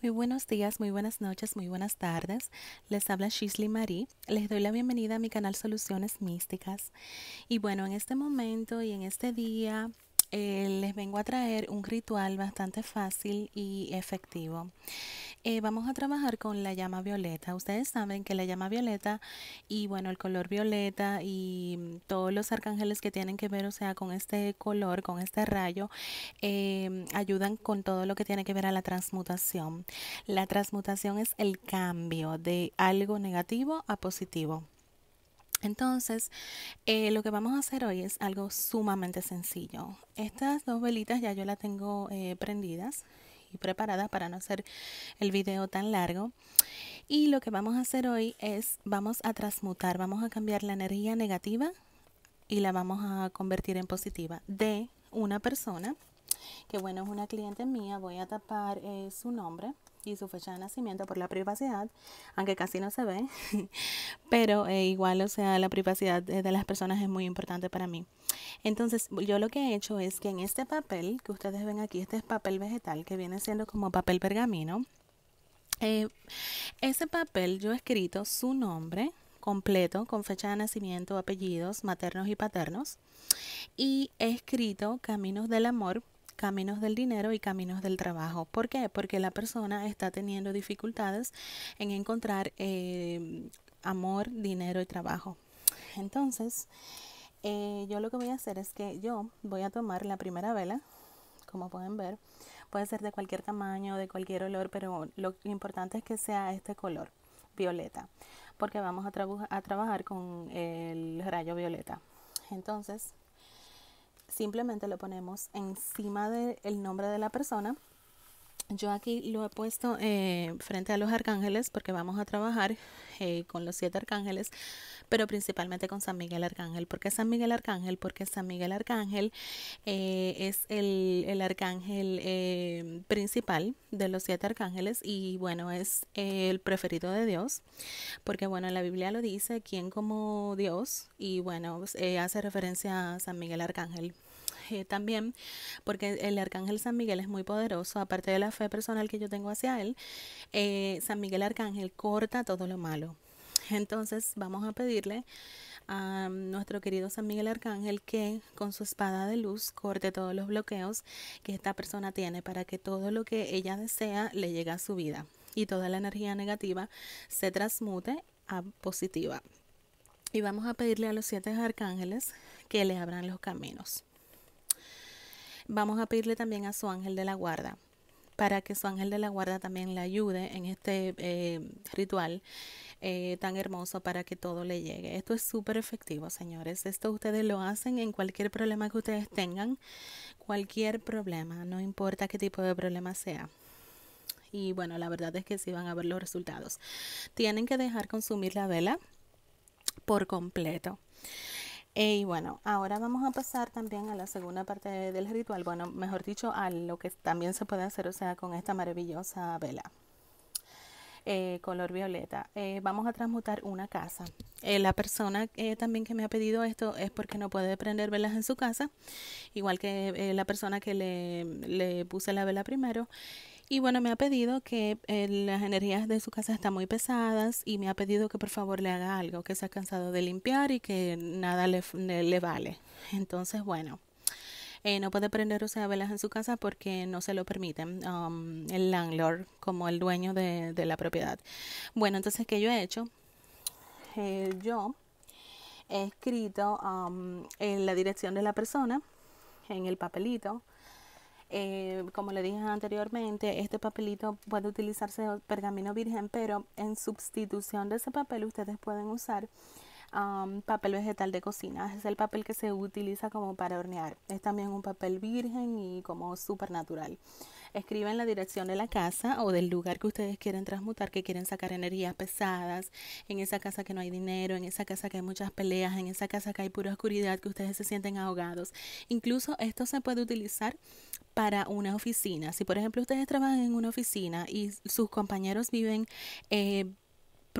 Muy buenos días, muy buenas noches, muy buenas tardes. Les habla Shisley Marie. Les doy la bienvenida a mi canal Soluciones Místicas. Y bueno, en este momento y en este día eh, les vengo a traer un ritual bastante fácil y efectivo. Eh, vamos a trabajar con la llama violeta. Ustedes saben que la llama violeta y bueno, el color violeta y mm, todos los arcángeles que tienen que ver, o sea, con este color, con este rayo, em, ayudan con todo lo que tiene que ver a la transmutación. La transmutación es el cambio de algo negativo a positivo. Entonces, eh, lo que vamos a hacer hoy es algo sumamente sencillo. Estas dos velitas ya yo las tengo eh, prendidas. Y preparada para no hacer el video tan largo. Y lo que vamos a hacer hoy es, vamos a transmutar, vamos a cambiar la energía negativa y la vamos a convertir en positiva de una persona, que bueno, es una cliente mía, voy a tapar eh, su nombre y su fecha de nacimiento por la privacidad, aunque casi no se ve, pero eh, igual, o sea, la privacidad de las personas es muy importante para mí. Entonces, yo lo que he hecho es que en este papel que ustedes ven aquí, este es papel vegetal que viene siendo como papel pergamino, eh, ese papel yo he escrito su nombre completo con fecha de nacimiento, apellidos maternos y paternos y he escrito Caminos del Amor caminos del dinero y caminos del trabajo. ¿Por qué? Porque la persona está teniendo dificultades en encontrar eh, amor, dinero y trabajo. Entonces, eh, yo lo que voy a hacer es que yo voy a tomar la primera vela, como pueden ver, puede ser de cualquier tamaño, de cualquier olor, pero lo importante es que sea este color, violeta, porque vamos a, a trabajar con el rayo violeta. Entonces, simplemente lo ponemos encima del nombre de la persona. Yo aquí lo he puesto eh, frente a los arcángeles porque vamos a trabajar eh, con los siete arcángeles, pero principalmente con San Miguel Arcángel. ¿Por qué San Miguel Arcángel? Porque San Miguel Arcángel eh, es el, arcángel principal de los siete arcángeles y bueno, es el preferido de Dios, porque bueno, la Biblia lo dice, ¿quién como Dios? Y bueno, hace referencia a San Miguel Arcángel. Eh, también, porque el arcángel San Miguel es muy poderoso, aparte de la fe personal que yo tengo hacia él, eh, San Miguel Arcángel corta todo lo malo. Entonces vamos a pedirle a nuestro querido San Miguel Arcángel que con su espada de luz corte todos los bloqueos que esta persona tiene para que todo lo que ella desea le llegue a su vida y toda la energía negativa se transmute a positiva. Y vamos a pedirle a los siete arcángeles que le abran los caminos. Vamos a pedirle también a su ángel de la guarda para que su ángel de la guarda también le ayude en este eh, ritual eh, tan hermoso para que todo le llegue. Esto es súper efectivo, señores. Esto ustedes lo hacen en cualquier problema que ustedes tengan, cualquier problema, no importa qué tipo de problema sea. Y bueno, la verdad es que sí van a ver los resultados. Tienen que dejar consumir la vela por completo. Y bueno, ahora vamos a pasar también a la segunda parte del ritual, bueno, mejor dicho, a lo que también se puede hacer, o sea, con esta maravillosa vela. Eh, color violeta. Eh, vamos a transmutar una casa. Eh, la persona también que me ha pedido esto es porque no puede prender velas en su casa, igual que la persona que le, le puse la vela primero. Y bueno, me ha pedido que eh, las energías de su casa están muy pesadas y me ha pedido que por favor le haga algo, que se ha cansado de limpiar y que nada le, vale. Entonces, bueno. Eh, no puede prender o sea, velas en su casa porque no se lo permiten um, el landlord como el dueño de, la propiedad. Bueno, entonces, ¿qué yo he hecho? Eh, yo he escrito um, en la dirección de la persona en el papelito eh, como le dije anteriormente, este papelito puede utilizarse pergamino virgen, pero en sustitución de ese papel ustedes pueden usar papel vegetal de cocina. Es el papel que se utiliza como para hornear. Es también un papel virgen y como súper natural. en la dirección de la casa o del lugar que ustedes quieren transmutar, que quieren sacar energías pesadas, en esa casa que no hay dinero, en esa casa que hay muchas peleas, en esa casa que hay pura oscuridad, que ustedes se sienten ahogados. Incluso esto se puede utilizar para una oficina. Si por ejemplo ustedes trabajan en una oficina y sus compañeros viven eh,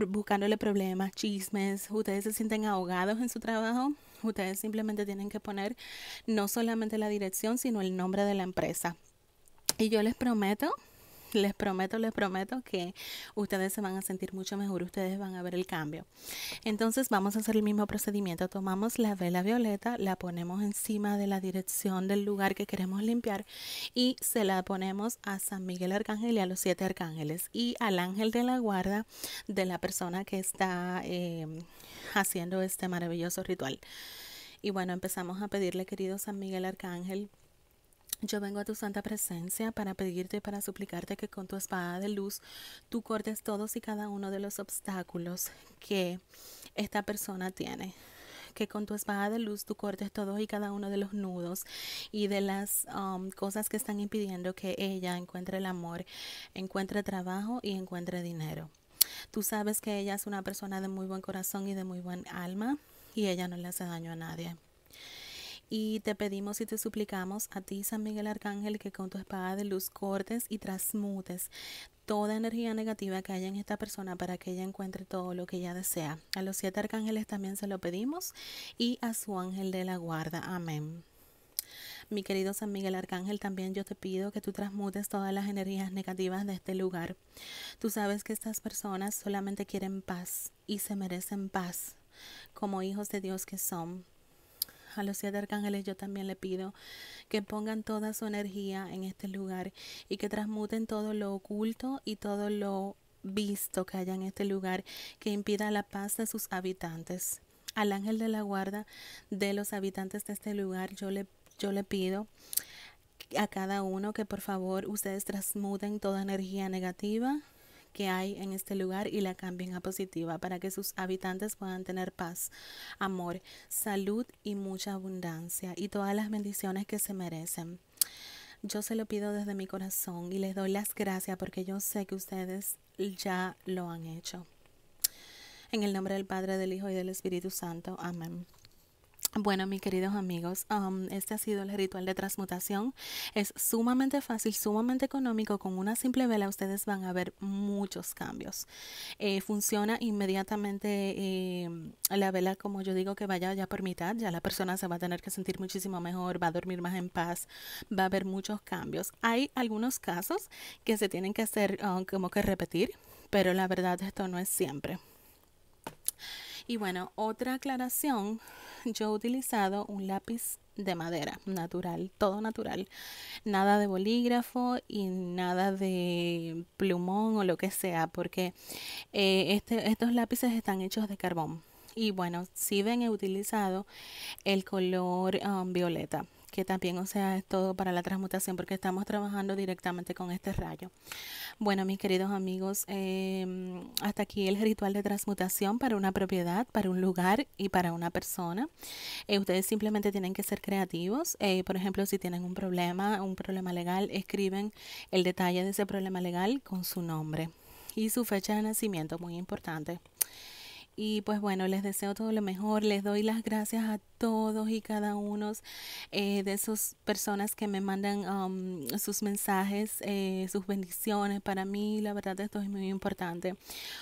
buscándole problemas, chismes, ustedes se sienten ahogados en su trabajo, ustedes simplemente tienen que poner no solamente la dirección, sino el nombre de la empresa. Y yo les prometo les prometo, les prometo que ustedes se van a sentir mucho mejor, ustedes van a ver el cambio. Entonces vamos a hacer el mismo procedimiento. Tomamos la vela violeta, la ponemos encima de la dirección del lugar que queremos limpiar y se la ponemos a San Miguel Arcángel y a los siete arcángeles y al ángel de la guarda de la persona que está em, haciendo este maravilloso ritual. Y bueno, empezamos a pedirle, querido San Miguel Arcángel, yo vengo a tu santa presencia para pedirte y para suplicarte que con tu espada de luz tú cortes todos y cada uno de los obstáculos que esta persona tiene que con tu espada de luz tú cortes todos y cada uno de los nudos y de las um, cosas que están impidiendo que ella encuentre el amor, encuentre trabajo y encuentre dinero. Tú sabes que ella es una persona de muy buen corazón y de muy buen alma y ella no le hace daño a nadie y te pedimos y te suplicamos a ti, San Miguel Arcángel, que con tu espada de luz cortes y transmutes toda energía negativa que haya en esta persona para que ella encuentre todo lo que ella desea. A los siete arcángeles también se lo pedimos y a su ángel de la guarda. Amén. Mi querido San Miguel Arcángel, también yo te pido que tú transmutes todas las energías negativas de este lugar. Tú sabes que estas personas solamente quieren paz y se merecen paz como hijos de Dios que son a los siete Arcángeles yo también le pido que pongan toda su energía en este lugar y que transmuten todo lo oculto y todo lo visto que haya en este lugar que impida la paz de sus habitantes. Al ángel de la guarda de los habitantes de este lugar yo le, yo le pido a cada uno que por favor ustedes transmuten toda energía negativa que hay en este lugar y la cambien a positiva para que sus habitantes puedan tener paz, amor, salud y mucha abundancia y todas las bendiciones que se merecen. Yo se lo pido desde mi corazón y les doy las gracias porque yo sé que ustedes ya lo han hecho. En el nombre del Padre, del Hijo y del Espíritu Santo. Amén. Bueno, mis queridos amigos, este ha sido el ritual de transmutación. Es sumamente fácil, sumamente económico. Con una simple vela ustedes van a ver muchos cambios. Eh, funciona inmediatamente em, la vela, como yo digo, que vaya ya por mitad. Ya la persona se va a tener que sentir muchísimo mejor, va a dormir más en paz, va a haber muchos cambios. Hay algunos casos que se tienen que hacer ah, como que repetir, pero la verdad esto no es siempre. Y bueno, otra aclaración, yo he utilizado un lápiz de madera natural, todo natural, nada de bolígrafo y nada de plumón o lo que sea, porque eh, este, estos lápices están hechos de carbón. Y bueno, si ven, he utilizado el color um, violeta que también, o sea, es todo para la transmutación porque estamos trabajando directamente con este rayo. Bueno, mis queridos amigos, em, hasta aquí el ritual de transmutación para una propiedad, para un lugar y para una persona. Eh, ustedes simplemente tienen que ser creativos. Eh, por ejemplo, si tienen un problema, un problema legal, escriben el detalle de ese problema legal con su nombre y su fecha de nacimiento, muy importante. Y pues bueno, les deseo todo lo mejor, les doy las gracias a todos y cada uno eh, de esas personas que me mandan um, sus mensajes, eh, sus bendiciones. Para mí, la verdad, esto es muy importante.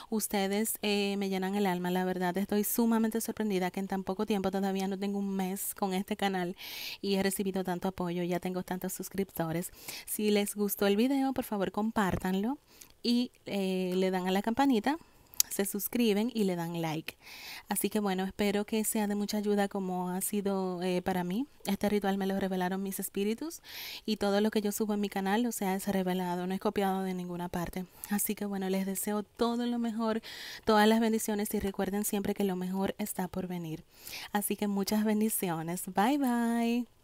Ustedes eh, me llenan el alma, la verdad. Estoy sumamente sorprendida que en tan poco tiempo, todavía no tengo un mes con este canal y he recibido tanto apoyo, ya tengo tantos suscriptores. Si les gustó el video, por favor, compártanlo y le dan a la campanita se suscriben y le dan like. Así que bueno, espero que sea de mucha ayuda como ha sido eh, para mí. Este ritual me lo revelaron mis espíritus y todo lo que yo subo en mi canal, lo sea, es revelado, no es copiado de ninguna parte. Así que bueno, les deseo todo lo mejor, todas las bendiciones y recuerden siempre que lo mejor está por venir. Así que muchas bendiciones. Bye bye.